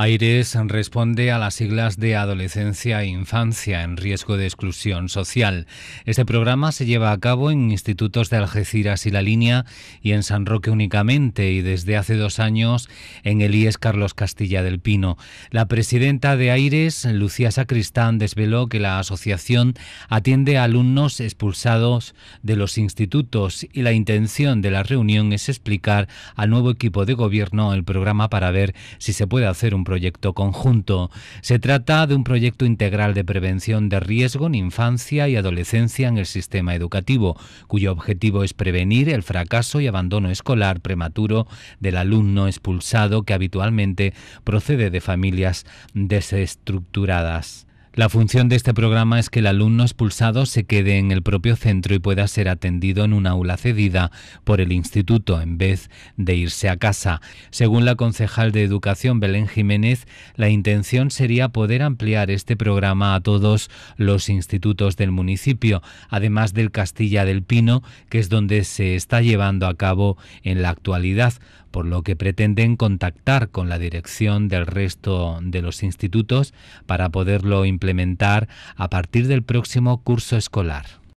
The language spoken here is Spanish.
AIRES responde a las siglas de Adolescencia e Infancia en Riesgo de Exclusión Social. Este programa se lleva a cabo en institutos de Algeciras y La Línea y en San Roque únicamente y desde hace dos años en el IES Carlos Castilla del Pino. La presidenta de AIRES, Lucía Sacristán, desveló que la asociación atiende a alumnos expulsados de los institutos y la intención de la reunión es explicar al nuevo equipo de gobierno el programa para ver si se puede hacer un proyecto conjunto. Se trata de un proyecto integral de prevención de riesgo en infancia y adolescencia en el sistema educativo, cuyo objetivo es prevenir el fracaso y abandono escolar prematuro del alumno expulsado que habitualmente procede de familias desestructuradas. La función de este programa es que el alumno expulsado se quede en el propio centro y pueda ser atendido en una aula cedida por el instituto en vez de irse a casa. Según la concejal de Educación Belén Jiménez, la intención sería poder ampliar este programa a todos los institutos del municipio, además del Castilla del Pino, que es donde se está llevando a cabo en la actualidad por lo que pretenden contactar con la dirección del resto de los institutos para poderlo implementar a partir del próximo curso escolar.